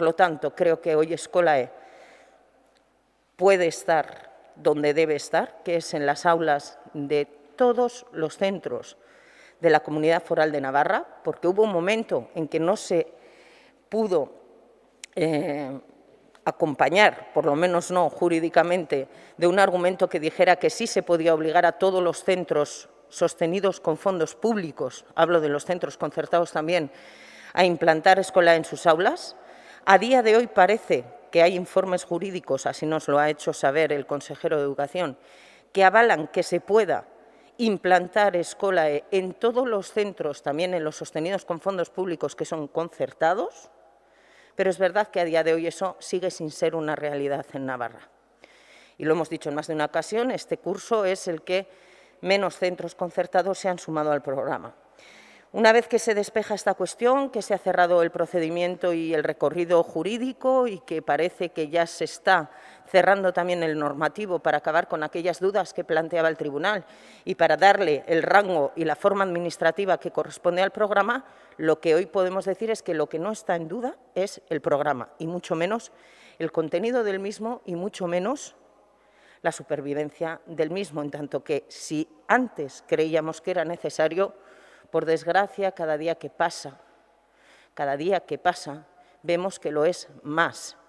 Por lo tanto, creo que hoy Escolae puede estar donde debe estar, que es en las aulas de todos los centros de la Comunidad Foral de Navarra, porque hubo un momento en que no se pudo eh, acompañar, por lo menos no jurídicamente, de un argumento que dijera que sí se podía obligar a todos los centros sostenidos con fondos públicos, hablo de los centros concertados también, a implantar escuela e en sus aulas. A día de hoy parece que hay informes jurídicos, así nos lo ha hecho saber el consejero de Educación, que avalan que se pueda implantar Escolae en todos los centros, también en los sostenidos con fondos públicos que son concertados, pero es verdad que a día de hoy eso sigue sin ser una realidad en Navarra. Y lo hemos dicho en más de una ocasión, este curso es el que menos centros concertados se han sumado al programa. Una vez que se despeja esta cuestión, que se ha cerrado el procedimiento y el recorrido jurídico y que parece que ya se está cerrando también el normativo para acabar con aquellas dudas que planteaba el tribunal y para darle el rango y la forma administrativa que corresponde al programa, lo que hoy podemos decir es que lo que no está en duda es el programa y mucho menos el contenido del mismo y mucho menos la supervivencia del mismo, en tanto que si antes creíamos que era necesario por desgracia, cada día que pasa, cada día que pasa, vemos que lo es más.